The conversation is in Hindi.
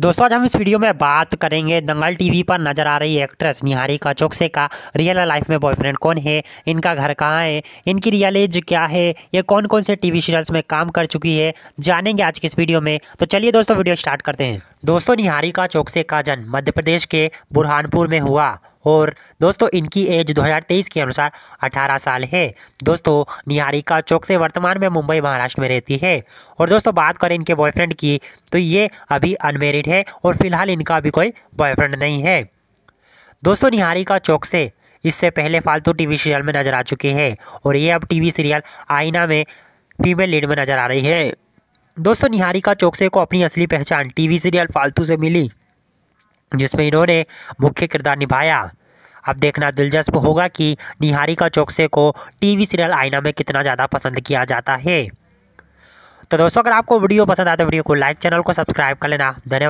दोस्तों आज हम इस वीडियो में बात करेंगे दंगल टीवी पर नजर आ रही एक्ट्रेस निहारी का चोकसे का रियल लाइफ में बॉयफ्रेंड कौन है इनका घर कहाँ है इनकी रियल एज क्या है ये कौन कौन से टीवी सीरियल्स में काम कर चुकी है जानेंगे आज की इस वीडियो में तो चलिए दोस्तों वीडियो स्टार्ट करते हैं दोस्तों निहारिका चौकसे का जन्म मध्य प्रदेश के बुरहानपुर में हुआ और दोस्तों इनकी एज 2023 के अनुसार 18 साल है दोस्तों निहारिका चौक से वर्तमान में मुंबई महाराष्ट्र में रहती है और दोस्तों बात करें इनके बॉयफ्रेंड की तो ये अभी अनमेरिड है और फिलहाल इनका अभी कोई बॉयफ्रेंड नहीं है दोस्तों निहारिका चौक से इससे पहले फालतू टीवी सीरियल में नजर आ चुके हैं और ये अब टीवी सीरियल आईना में फीमेल लीड में नजर आ रही है दोस्तों निहारिका चौकसे को अपनी असली पहचान टीवी सीरियल फालतू से मिली जिसमें इन्होंने मुख्य किरदार निभाया अब देखना दिलचस्प होगा कि निहारिका चौकसे को टीवी सीरियल आईना में कितना ज़्यादा पसंद किया जाता है तो दोस्तों अगर आपको वीडियो पसंद आता तो है वीडियो को लाइक चैनल को सब्सक्राइब कर लेना धन्यवाद